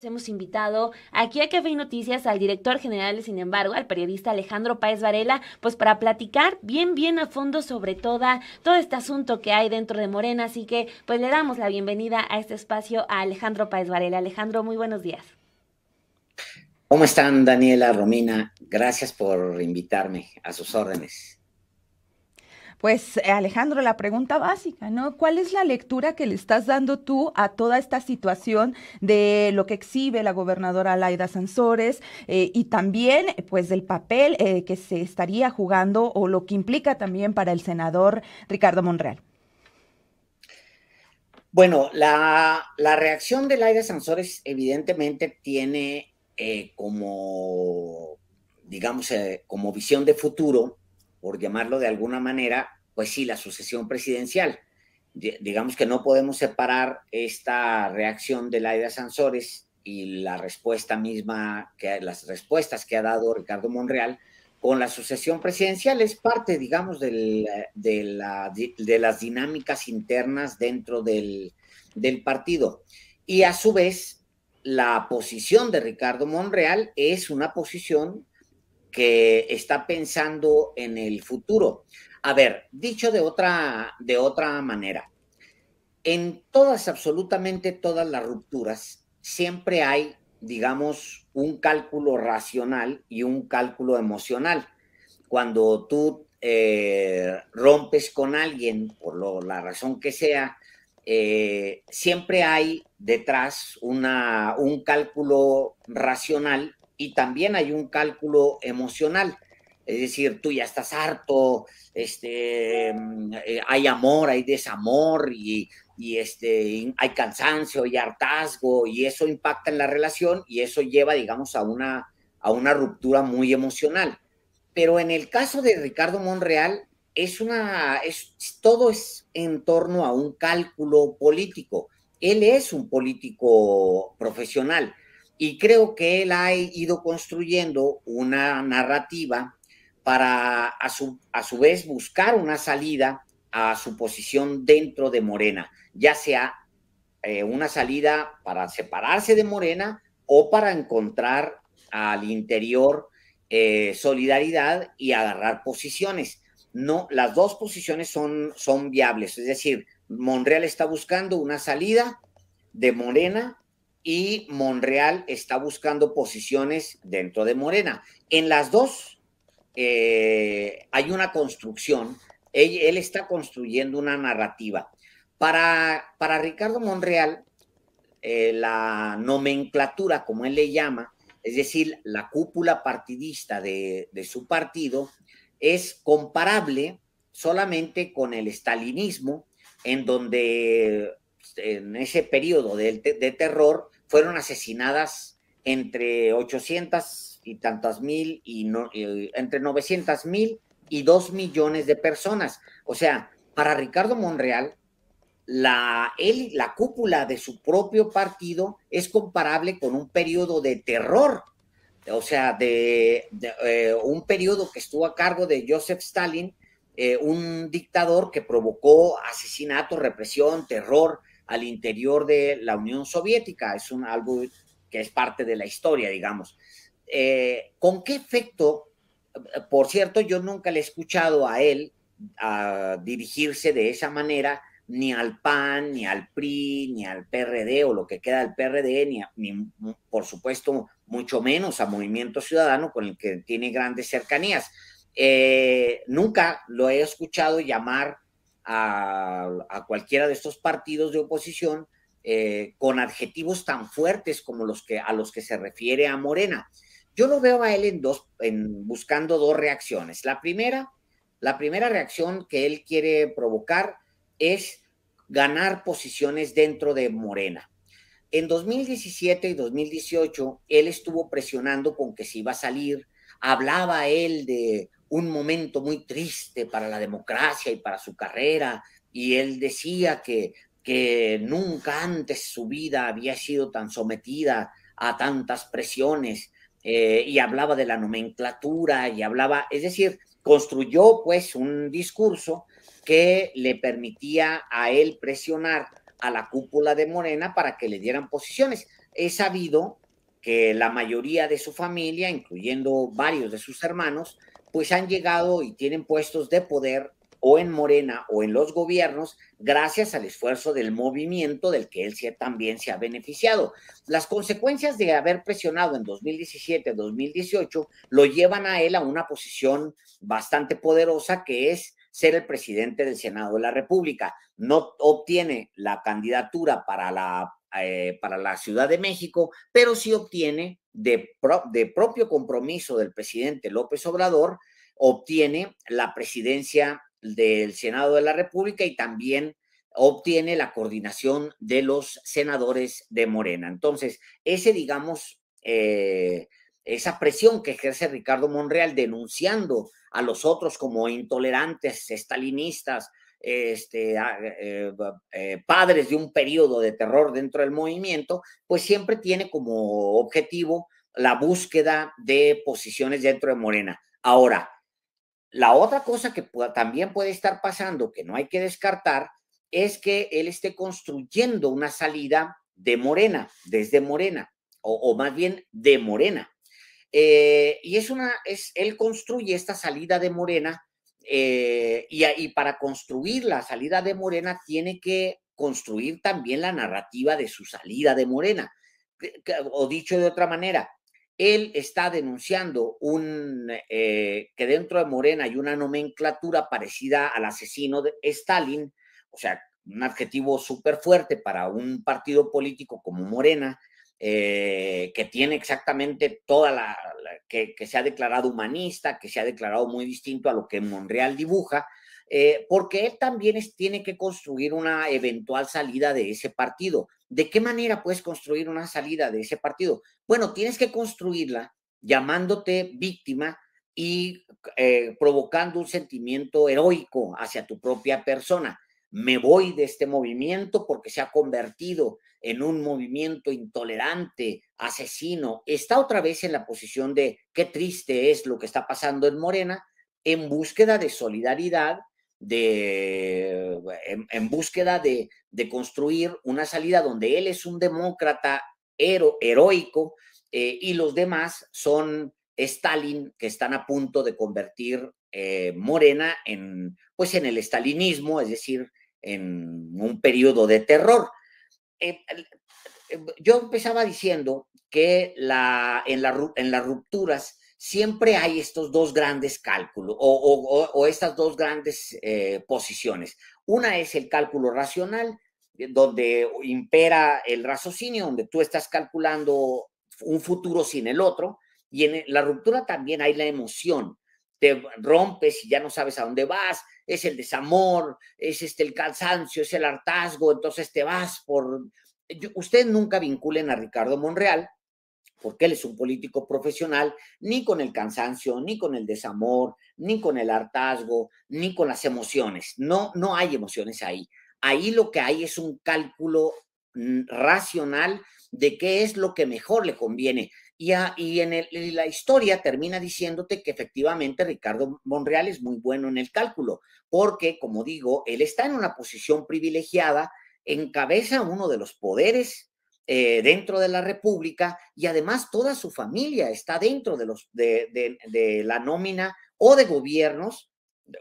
Hemos invitado aquí a Café y Noticias al director general, sin embargo, al periodista Alejandro Paez Varela, pues para platicar bien, bien a fondo sobre toda, todo este asunto que hay dentro de Morena. Así que, pues le damos la bienvenida a este espacio a Alejandro Paez Varela. Alejandro, muy buenos días. ¿Cómo están, Daniela, Romina? Gracias por invitarme a sus órdenes. Pues Alejandro, la pregunta básica, ¿no? ¿Cuál es la lectura que le estás dando tú a toda esta situación de lo que exhibe la gobernadora Laida Sansores eh, y también pues del papel eh, que se estaría jugando o lo que implica también para el senador Ricardo Monreal? Bueno, la, la reacción de Laida Sansores evidentemente tiene eh, como, digamos, como visión de futuro por llamarlo de alguna manera, pues sí, la sucesión presidencial. digamos que no podemos separar esta reacción de Laida Sansores y la respuesta misma, que, las respuestas que ha dado Ricardo Monreal con la sucesión presidencial. Es parte, digamos, de, las dinámicas internas dentro del, del partido. Y a su vez, la posición de Ricardo Monreal es una posición que está pensando en el futuro. A ver, dicho de otra, de otra manera, en todas, absolutamente todas las rupturas, siempre hay, digamos, un cálculo racional y un cálculo emocional. Cuando tú eh, rompes con alguien, por lo, la razón que sea, eh, siempre hay detrás una, un cálculo racional y también hay un cálculo emocional es decir, tú ya estás harto, este, mm, eh, hay amor, hay desamor y, este, hay cansancio y hartazgo y eso impacta en la relación y eso lleva, digamos, a una, a una ruptura muy emocional. Pero en el caso de Ricardo Monreal, es una, es, todo es en torno a un cálculo político. Él es un político profesional y creo que él ha ido construyendo una narrativa para a su, a su vez buscar una salida a su posición dentro de Morena, ya sea eh, una salida para separarse de Morena o para encontrar al interior eh, solidaridad y agarrar posiciones. No, las dos posiciones son, son viables, es decir, Monreal está buscando una salida de Morena y Monreal está buscando posiciones dentro de Morena. En las dos eh, hay una construcción, él, está construyendo una narrativa. Para, para Ricardo Monreal, eh, la nomenclatura, como él le llama, es decir, la cúpula partidista de, su partido, es comparable solamente con el estalinismo, en donde pues, en ese periodo de terror fueron asesinadas entre 800 y tantas mil y no, entre 900 mil y 2 millones de personas. O sea, para Ricardo Monreal, la, la cúpula de su propio partido es comparable con un periodo de terror, o sea, de, eh, un periodo que estuvo a cargo de Joseph Stalin, eh, un dictador que provocó asesinato, represión, terror al interior de la Unión Soviética. Es un, algo que es parte de la historia, digamos. Eh, ¿Con qué efecto? Por cierto, yo nunca le he escuchado a él a dirigirse de esa manera ni al PAN, ni al PRI, ni al PRD o lo que queda del PRD, ni, por supuesto mucho menos a Movimiento Ciudadano con el que tiene grandes cercanías. Eh, nunca lo he escuchado llamar a, cualquiera de estos partidos de oposición eh, con adjetivos tan fuertes como los que a los que se refiere a Morena. Yo lo veo a él en dos, en, buscando dos reacciones. La primera, la primera reacción que él quiere provocar es ganar posiciones dentro de Morena. En 2017 y 2018, él estuvo presionando con que se iba a salir. Hablaba él de un momento muy triste para la democracia y para su carrera, y él decía que que nunca antes su vida había sido tan sometida a tantas presiones eh, y hablaba de la nomenclatura y hablaba, es decir, construyó pues un discurso que le permitía a él presionar a la cúpula de Morena para que le dieran posiciones. Es sabido que la mayoría de su familia, incluyendo varios de sus hermanos, pues han llegado y tienen puestos de poder o en Morena o en los gobiernos gracias al esfuerzo del movimiento del que él también se ha beneficiado. Las consecuencias de haber presionado en 2017-2018 lo llevan a él a una posición bastante poderosa que es ser el presidente del Senado de la República. No obtiene la candidatura para la, eh, para la Ciudad de México, pero sí obtiene de, de propio compromiso del presidente López Obrador obtiene la presidencia del Senado de la República y también obtiene la coordinación de los senadores de Morena. Entonces, ese, digamos, eh, esa presión que ejerce Ricardo Monreal denunciando a los otros como intolerantes, estalinistas, este, eh, eh, padres de un periodo de terror dentro del movimiento, pues siempre tiene como objetivo la búsqueda de posiciones dentro de Morena. Ahora, la otra cosa que también puede estar pasando, que no hay que descartar, es que él esté construyendo una salida de Morena, desde Morena, o, más bien de Morena. Eh, y es una, es, él construye esta salida de Morena eh, y, y para construir la salida de Morena tiene que construir también la narrativa de su salida de Morena. O dicho de otra manera, él está denunciando un, eh, que dentro de Morena hay una nomenclatura parecida al asesino de Stalin, o sea, un adjetivo súper fuerte para un partido político como Morena, eh, que tiene exactamente toda la, que, se ha declarado humanista, que se ha declarado muy distinto a lo que Monreal dibuja, eh, porque él también tiene que construir una eventual salida de ese partido. ¿De qué manera puedes construir una salida de ese partido? Bueno, tienes que construirla llamándote víctima y eh, provocando un sentimiento heroico hacia tu propia persona. Me voy de este movimiento porque se ha convertido en un movimiento intolerante, asesino. Está otra vez en la posición de qué triste es lo que está pasando en Morena en búsqueda de solidaridad de, en, búsqueda de, de, construir una salida donde él es un demócrata heroico eh, y los demás son Stalin que están a punto de convertir eh, Morena en, pues en el stalinismo, es decir, en un periodo de terror. yo empezaba diciendo que la, en, la, en las rupturas siempre hay estos dos grandes cálculos o, estas dos grandes eh, posiciones. Una es el cálculo racional, eh, donde impera el raciocinio, donde tú estás calculando un futuro sin el otro, y en la ruptura también hay la emoción. Te rompes y ya no sabes a dónde vas, es el desamor, es este el cansancio, es el hartazgo, entonces te vas por... usted nunca vinculen a Ricardo Monreal porque él es un político profesional, ni con el cansancio, ni con el desamor, ni con el hartazgo, ni con las emociones. No, no hay emociones ahí. Ahí lo que hay es un cálculo mm, racional de qué es lo que mejor le conviene. Y, en, la historia termina diciéndote que efectivamente Ricardo Monreal es muy bueno en el cálculo, porque, como digo, él está en una posición privilegiada, encabeza uno de los poderes eh, dentro de la República y además toda su familia está dentro de, los, de, la nómina o de gobiernos,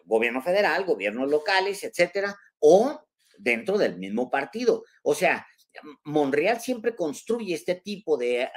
gobierno federal, gobiernos locales, etcétera, o dentro del mismo partido. O sea, Monreal siempre construye este tipo de,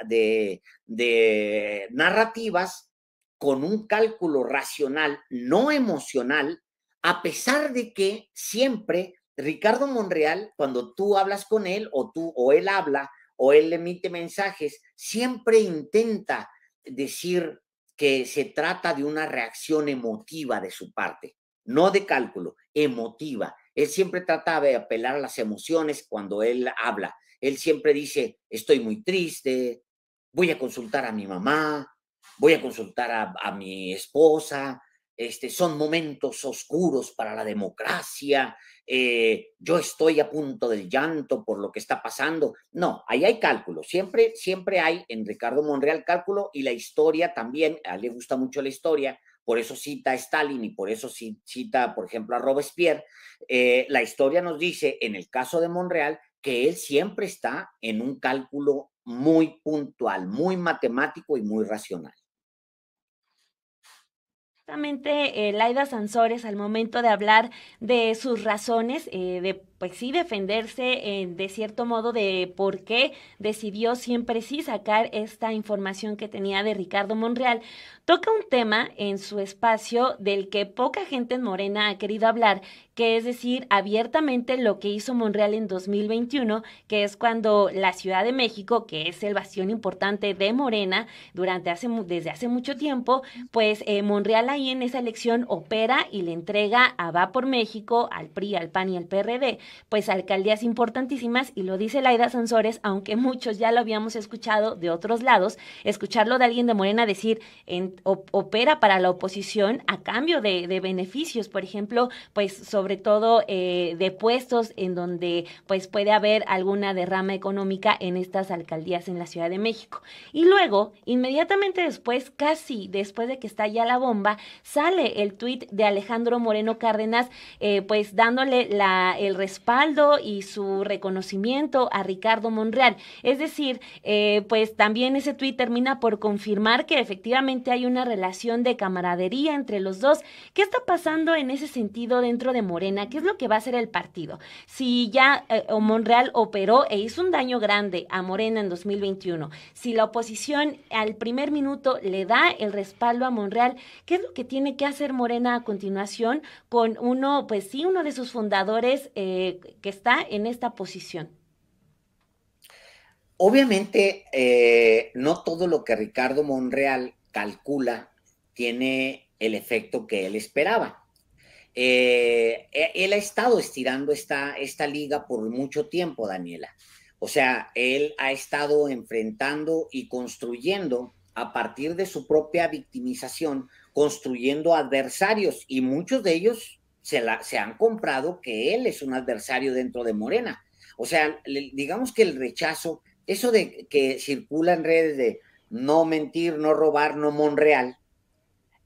de, narrativas con un cálculo racional, no emocional, a pesar de que siempre Ricardo Monreal, cuando tú hablas con él o tú o él habla o él emite mensajes, siempre intenta decir que se trata de una reacción emotiva de su parte, no de cálculo, emotiva. Él siempre trata de apelar a las emociones cuando él habla. Él siempre dice, estoy muy triste, voy a consultar a mi mamá, voy a consultar a, a mi esposa, este, son momentos oscuros para la democracia, eh, yo estoy a punto del llanto por lo que está pasando. No, ahí hay cálculo, siempre, siempre hay en Ricardo Monreal cálculo y la historia también, a él le gusta mucho la historia, por eso cita a Stalin y por eso cita, por ejemplo, a Robespierre. Eh, la historia nos dice, en el caso de Monreal, que él siempre está en un cálculo muy puntual, muy matemático y muy racional justamente eh, Laida Sansores al momento de hablar de sus razones eh, de pues sí defenderse eh, de cierto modo de por qué decidió siempre sí sacar esta información que tenía de Ricardo Monreal, toca un tema en su espacio del que poca gente en Morena ha querido hablar, que es decir, abiertamente lo que hizo Monreal en 2021, que es cuando la Ciudad de México, que es el bastión importante de Morena durante hace, desde hace mucho tiempo, pues eh, Monreal ahí en esa elección opera y le entrega a Va por México, al PRI, al PAN y al PRD pues alcaldías importantísimas y lo dice Laida Sansores, aunque muchos ya lo habíamos escuchado de otros lados, escucharlo de alguien de Morena decir en, opera para la oposición a cambio de, beneficios, por ejemplo, pues sobre todo eh, de puestos en donde pues puede haber alguna derrama económica en estas alcaldías en la Ciudad de México. Y luego, inmediatamente después, casi después de que está ya la bomba, sale el tuit de Alejandro Moreno Cárdenas, eh, pues dándole la, el respaldo y su reconocimiento a Ricardo Monreal. Es decir, eh, pues también ese tuit termina por confirmar que efectivamente hay una relación de camaradería entre los dos. ¿Qué está pasando en ese sentido dentro de Morena? ¿Qué es lo que va a hacer el partido? Si ya eh, Monreal operó e hizo un daño grande a Morena en 2021, si la oposición al primer minuto le da el respaldo a Monreal, ¿qué es lo que tiene que hacer Morena a continuación con uno, pues sí, uno de sus fundadores? Eh, eh, que está en esta posición? Obviamente, eh, no todo lo que Ricardo Monreal calcula tiene el efecto que él esperaba. Eh, e, él ha estado estirando esta, esta liga por mucho tiempo, Daniela. O sea, él ha estado enfrentando y construyendo a partir de su propia victimización, construyendo adversarios y muchos de ellos se, han comprado que él es un adversario dentro de Morena. O sea, digamos que el rechazo, eso de que circula en redes de no mentir, no robar, no Monreal,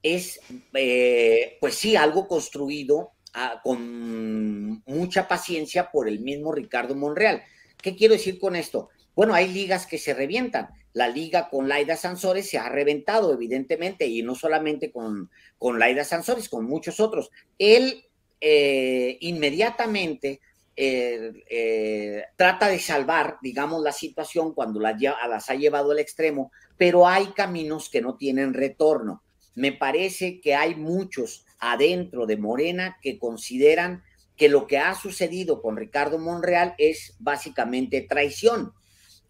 es, eh, pues sí, algo construido ah, con mucha paciencia por el mismo Ricardo Monreal. ¿Qué quiero decir con esto? Bueno, hay ligas que se revientan. La liga con Laida Sansores se ha reventado, evidentemente, y no solamente con, Laida Sansores, con muchos otros. Él eh, inmediatamente eh, eh, trata de salvar, digamos, la situación cuando las ha llevado al extremo, pero hay caminos que no tienen retorno. Me parece que hay muchos adentro de Morena que consideran que lo que ha sucedido con Ricardo Monreal es básicamente traición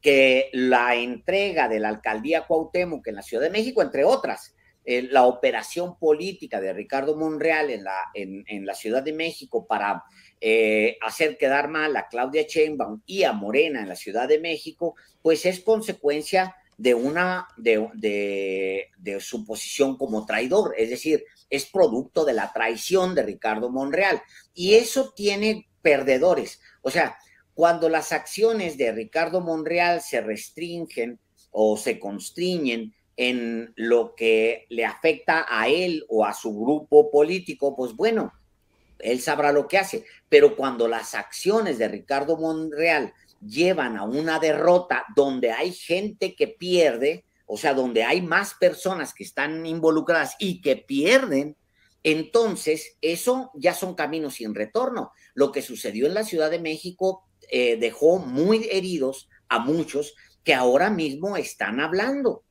que la entrega de la alcaldía Cuauhtémoc en la Ciudad de México, entre otras, eh, la operación política de Ricardo Monreal en la, en, la Ciudad de México para eh, hacer quedar mal a Claudia Sheinbaum y a Morena en la Ciudad de México, pues es consecuencia de una de, su posición como traidor, es decir, es producto de la traición de Ricardo Monreal. Y eso tiene perdedores. O sea, cuando las acciones de Ricardo Monreal se restringen o se constriñen en lo que le afecta a él o a su grupo político, pues bueno, él sabrá lo que hace. Pero cuando las acciones de Ricardo Monreal llevan a una derrota donde hay gente que pierde, o sea, donde hay más personas que están involucradas y que pierden, entonces eso ya son caminos sin retorno. Lo que sucedió en la Ciudad de México eh, dejó muy heridos a muchos que ahora mismo están hablando.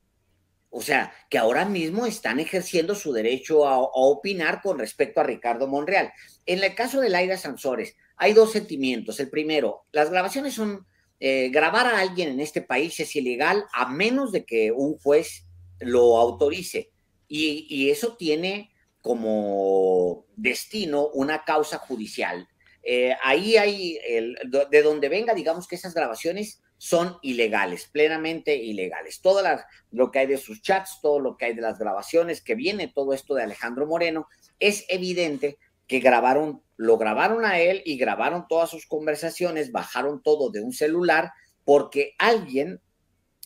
O sea, que ahora mismo están ejerciendo su derecho a, opinar con respecto a Ricardo Monreal. En el caso de Laida Sansores, hay dos sentimientos. El primero, las grabaciones son, eh, grabar a alguien en este país es ilegal a menos de que un juez lo autorice. y eso tiene como destino una causa judicial eh, ahí hay, el, de donde venga, digamos que esas grabaciones son ilegales, plenamente ilegales. Todo lo que hay de sus chats, todo lo que hay de las grabaciones, que viene todo esto de Alejandro Moreno, es evidente que grabaron, lo grabaron a él y grabaron todas sus conversaciones, bajaron todo de un celular, porque alguien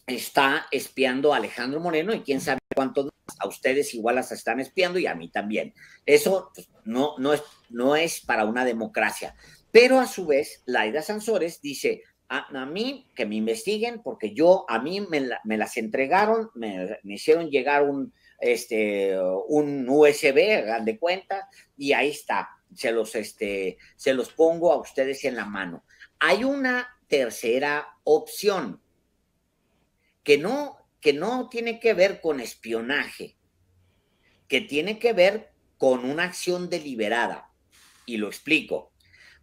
está espiando a Alejandro Moreno y quién sabe a ustedes igual las están espiando y a mí también. Eso pues, no, no, es, no es para una democracia. Pero a su vez, Laida Sansores dice, a, mí que me investiguen porque yo, a mí me, las entregaron, me, hicieron llegar un, este, un USB, de cuenta, y ahí está. Se los, este, se los pongo a ustedes en la mano. Hay una tercera opción que no que no tiene que ver con espionaje, que tiene que ver con una acción deliberada. Y lo explico.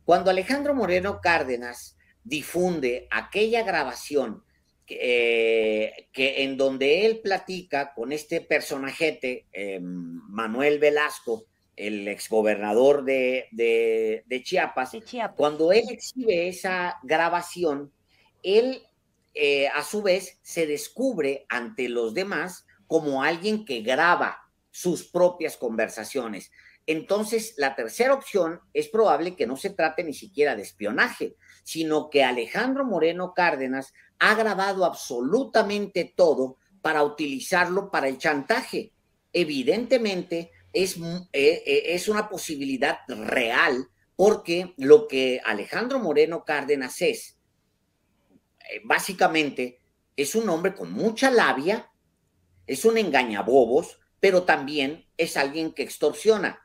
Cuando Alejandro Moreno Cárdenas difunde aquella grabación que eh, en donde él platica con este personajete, eh, Manuel Velasco, el exgobernador de, Chiapas, de Chiapas, cuando él exhibe esa grabación, él eh, a su vez se descubre ante los demás como alguien que graba sus propias conversaciones. Entonces, la tercera opción es probable que no se trate ni siquiera de espionaje, sino que Alejandro Moreno Cárdenas ha grabado absolutamente todo para utilizarlo para el chantaje. Evidentemente, es, eh, eh, es una posibilidad real porque lo que Alejandro Moreno Cárdenas es, eh, básicamente es un hombre con mucha labia, es un engañabobos, pero también es alguien que extorsiona.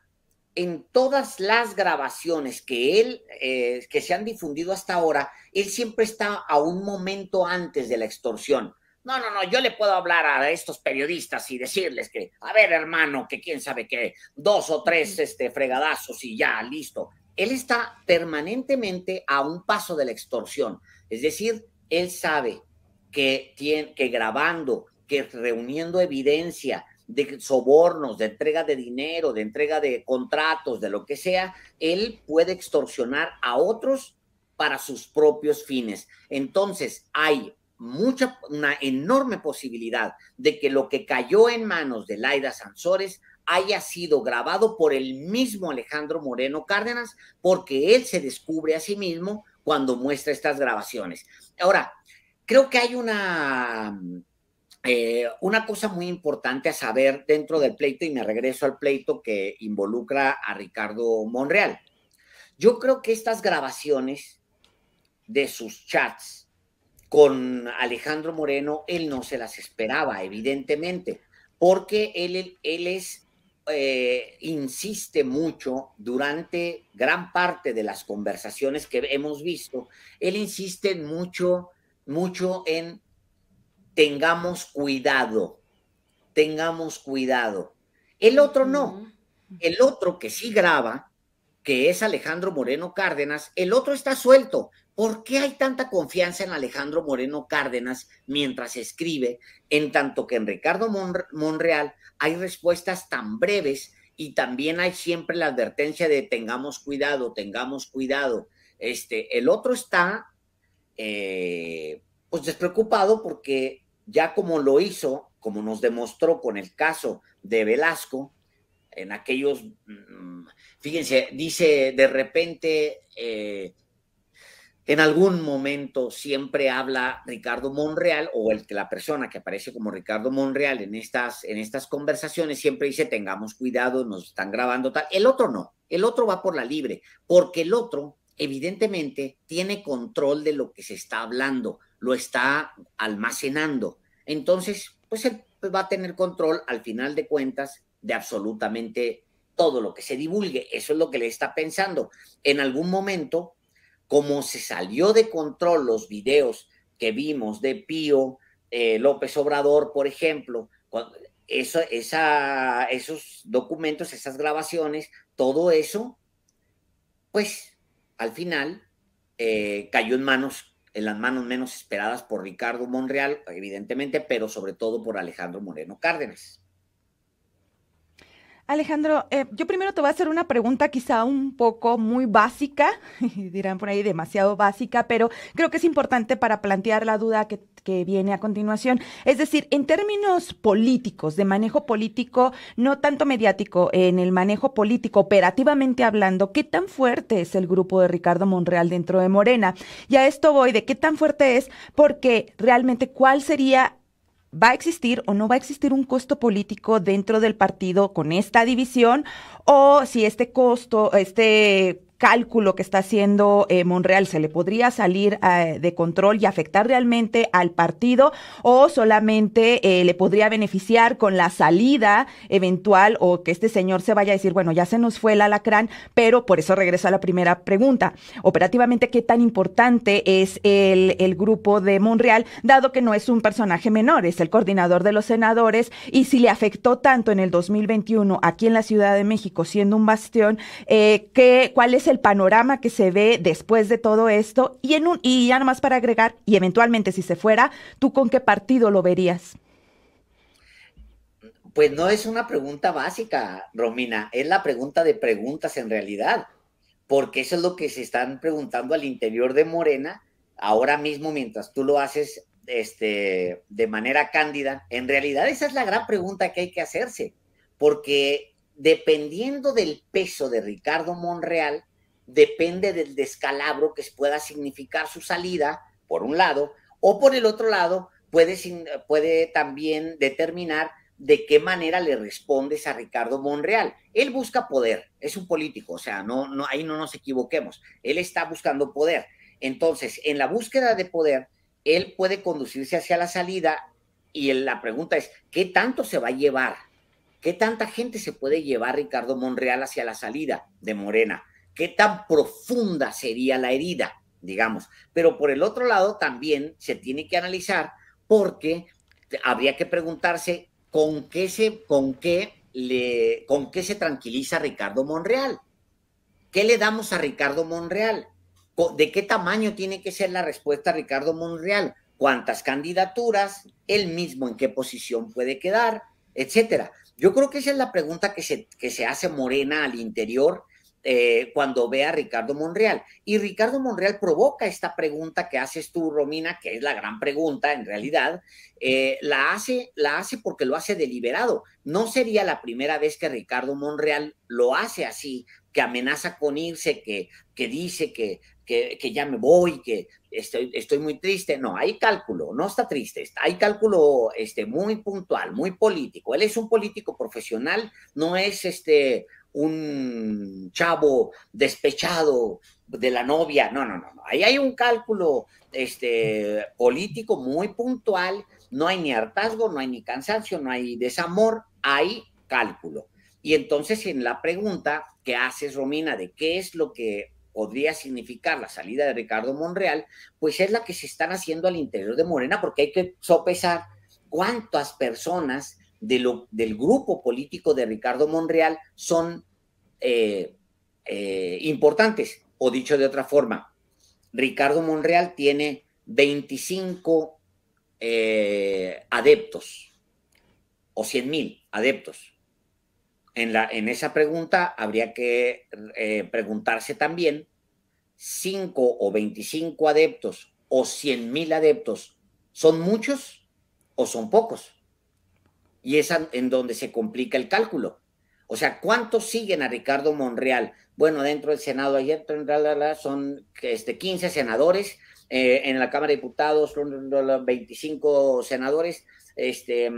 En todas las grabaciones que él, eh, que se han difundido hasta ahora, él siempre está a un momento antes de la extorsión. No, no, no, yo le puedo hablar a estos periodistas y decirles que, a ver, hermano, que quién sabe qué, dos o tres este, fregadazos y ya, listo. Él está permanentemente a un paso de la extorsión. Es decir, él sabe que, que grabando, que reuniendo evidencia de sobornos, de entrega de dinero, de entrega de contratos, de lo que sea, él puede extorsionar a otros para sus propios fines. Entonces, hay mucha, una enorme posibilidad de que lo que cayó en manos de Laida Sansores haya sido grabado por el mismo Alejandro Moreno Cárdenas, porque él se descubre a sí mismo cuando muestra estas grabaciones. Ahora, creo que hay una, eh, una cosa muy importante a saber dentro del pleito, y me regreso al pleito que involucra a Ricardo Monreal. Yo creo que estas grabaciones de sus chats con Alejandro Moreno, él no se las esperaba, evidentemente, porque él, él es eh, insiste mucho durante gran parte de las conversaciones que hemos visto, él insiste mucho, mucho en tengamos cuidado, tengamos cuidado. El otro no. El otro que sí graba, que es Alejandro Moreno Cárdenas, el otro está suelto. ¿Por qué hay tanta confianza en Alejandro Moreno Cárdenas mientras escribe, en tanto que en Ricardo Monreal hay respuestas tan breves y también hay siempre la advertencia de tengamos cuidado, tengamos cuidado? Este, el otro está eh, pues despreocupado porque ya como lo hizo, como nos demostró con el caso de Velasco, en aquellos, mm, mm, fíjense, dice de repente... Eh, en algún momento siempre habla Ricardo Monreal o el, la persona que aparece como Ricardo Monreal en estas, en estas conversaciones siempre dice tengamos cuidado, nos están grabando tal. El otro no, el otro va por la libre, porque el otro evidentemente tiene control de lo que se está hablando, lo está almacenando. Entonces, pues él va a tener control al final de cuentas de absolutamente todo lo que se divulgue. Eso es lo que le está pensando. En algún momento como se salió de control los videos que vimos de Pío eh, López Obrador, por ejemplo, esos documentos, esas grabaciones, todo eso, pues al final eh, cayó en manos, en las manos menos esperadas por Ricardo Monreal, evidentemente, pero sobre todo por Alejandro Moreno Cárdenas. Alejandro, eh, yo primero te voy a hacer una pregunta quizá un poco muy básica, dirán por ahí demasiado básica, pero creo que es importante para plantear la duda que, que, viene a continuación. Es decir, en términos políticos, de manejo político, no tanto mediático, en el manejo político, operativamente hablando, ¿qué tan fuerte es el grupo de Ricardo Monreal dentro de Morena? Y a esto voy, de qué tan fuerte es, porque realmente cuál sería ¿Va a existir o no va a existir un costo político dentro del partido con esta división? O si este costo, este cálculo que está haciendo eh, Monreal se le podría salir eh, de control y afectar realmente al partido o solamente eh, le podría beneficiar con la salida eventual o que este señor se vaya a decir, bueno, ya se nos fue el alacrán, pero por eso regreso a la primera pregunta. Operativamente, ¿qué tan importante es el, grupo de Monreal, dado que no es un personaje menor, es el coordinador de los senadores y si le afectó tanto en el 2021 aquí en la Ciudad de México siendo un bastión, ¿cuál es el el panorama que se ve después de todo esto? Y, en un, y ya nomás para agregar, y eventualmente si se fuera, ¿tú con qué partido lo verías? Pues no es una pregunta básica, Romina, es la pregunta de preguntas en realidad, porque eso es lo que se están preguntando al interior de Morena ahora mismo mientras tú lo haces este, de manera cándida. En realidad esa es la gran pregunta que hay que hacerse, porque dependiendo del peso de Ricardo Monreal, depende del descalabro que pueda significar su salida, por un lado, o por el otro lado, puede, también determinar de qué manera le respondes a Ricardo Monreal. Él busca poder, es un político, o sea, no, no, ahí no nos equivoquemos, él está buscando poder. Entonces, en la búsqueda de poder, él puede conducirse hacia la salida y la pregunta es, ¿qué tanto se va a llevar? ¿Qué tanta gente se puede llevar Ricardo Monreal hacia la salida de Morena? qué tan profunda sería la herida, digamos. Pero por el otro lado también se tiene que analizar porque habría que preguntarse con qué se, con qué le, con se tranquiliza Ricardo Monreal. ¿Qué le damos a Ricardo Monreal? ¿De qué tamaño tiene que ser la respuesta Ricardo Monreal? ¿Cuántas candidaturas? ¿El mismo en qué posición puede quedar? Etcétera. Yo creo que esa es la pregunta que se, que se hace Morena al interior eh, cuando ve a Ricardo Monreal. Y Ricardo Monreal provoca esta pregunta que haces tú, Romina, que es la gran pregunta en realidad, eh, la, hace, la hace porque lo hace deliberado. No sería la primera vez que Ricardo Monreal lo hace así, que amenaza con irse, que, que dice que, ya me voy, que estoy, estoy muy triste. No, hay cálculo, no está triste, hay cálculo este, muy puntual, muy político. Él es un político profesional, no es este un chavo despechado de la novia. No, no, no. Ahí hay un cálculo este, político muy puntual. No hay ni hartazgo, no hay ni cansancio, no hay desamor. Hay cálculo. Y entonces en la pregunta que haces, Romina, de qué es lo que podría significar la salida de Ricardo Monreal, pues es la que se están haciendo al interior de Morena, porque hay que sopesar cuántas personas del grupo político de Ricardo Monreal son eh, eh, importantes, o dicho de otra forma, Ricardo Monreal tiene 25 eh, adeptos, o 100 mil adeptos. En, la, en, esa pregunta habría que preguntarse también 5 o 25 adeptos o 100 mil adeptos, ¿son muchos o son pocos? y es en donde se complica el cálculo. O sea, ¿cuántos siguen a Ricardo Monreal? Bueno, dentro del Senado ayer son este, 15 senadores, eh, en la Cámara de Diputados 25 senadores, este,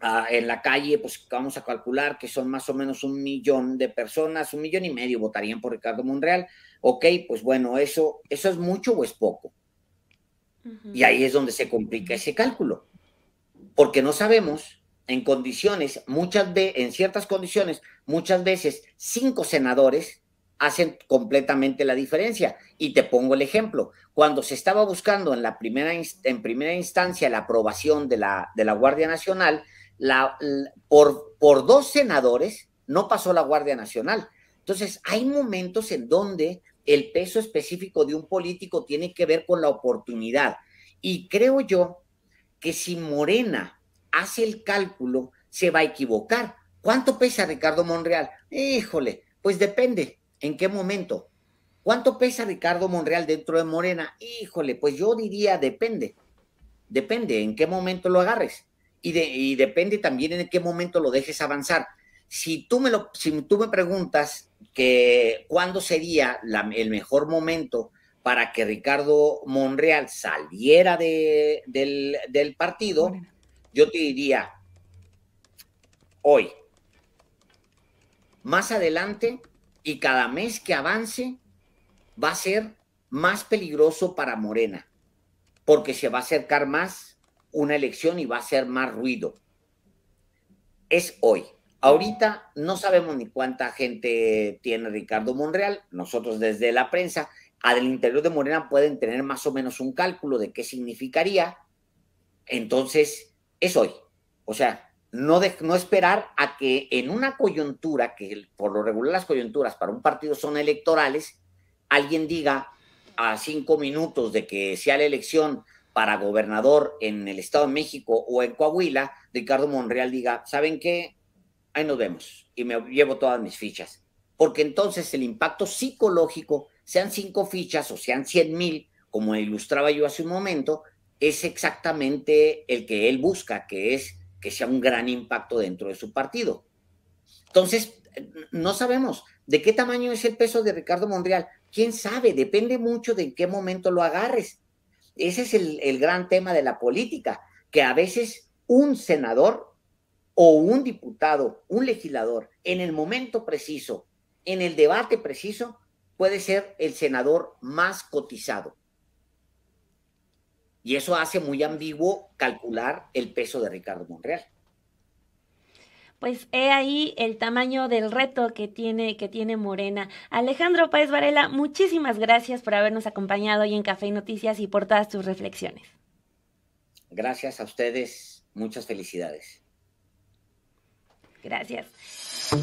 ah, en la calle, pues vamos a calcular que son más o menos un millón de personas, un millón y medio votarían por Ricardo Monreal. Ok, pues bueno, eso, eso es mucho o es poco. Y ahí es donde se complica ese cálculo, porque no sabemos en condiciones, muchas en ciertas condiciones, muchas veces cinco senadores hacen completamente la diferencia. Y te pongo el ejemplo. Cuando se estaba buscando en, la primera, en primera instancia la aprobación de la, de la Guardia Nacional, por, por dos senadores no pasó la Guardia Nacional. Entonces, hay momentos en donde el peso específico de un político tiene que ver con la oportunidad. Y creo yo que si Morena hace el cálculo, se va a equivocar. ¿Cuánto pesa Ricardo Monreal? Híjole, pues depende en qué momento. ¿Cuánto pesa Ricardo Monreal dentro de Morena? Híjole, pues yo diría depende. Depende en qué momento lo agarres. Y, depende también en qué momento lo dejes avanzar. Si tú me, lo, si tú me preguntas que cuándo sería el mejor momento para que Ricardo Monreal saliera del, partido, yo te diría hoy, más adelante y cada mes que avance, va a ser más peligroso para Morena, porque se va a acercar más una elección y va a ser más ruido. Es hoy. Ahorita no sabemos ni cuánta gente tiene Ricardo Monreal. Nosotros desde la prensa, al interior de Morena pueden tener más o menos un cálculo de qué significaría. Entonces, es hoy. O sea, no, no esperar a que en una coyuntura, que por lo regular las coyunturas para un partido son electorales, alguien diga a cinco minutos de que sea la elección para gobernador en el Estado de México o en Coahuila, Ricardo Monreal diga, ¿saben qué? Ahí nos vemos y me llevo todas mis fichas. Porque entonces el impacto psicológico, sean cinco fichas o sean cien mil, como ilustraba yo hace un momento, es exactamente el que él busca, que es que sea un gran impacto dentro de su partido. Entonces, no sabemos de qué tamaño es el peso de Ricardo Monreal. ¿Quién sabe? Depende mucho de en qué momento lo agarres. Ese es el, el gran tema de la política, que a veces un senador o un diputado, un legislador, en el momento preciso, en el debate preciso, puede ser el senador más cotizado. Y eso hace muy ambiguo calcular el peso de Ricardo Monreal. Pues he ahí el tamaño del reto que tiene, que tiene Morena. Alejandro Páez Varela, muchísimas gracias por habernos acompañado hoy en Café y Noticias y por todas tus reflexiones. Gracias a ustedes, muchas felicidades. Gracias.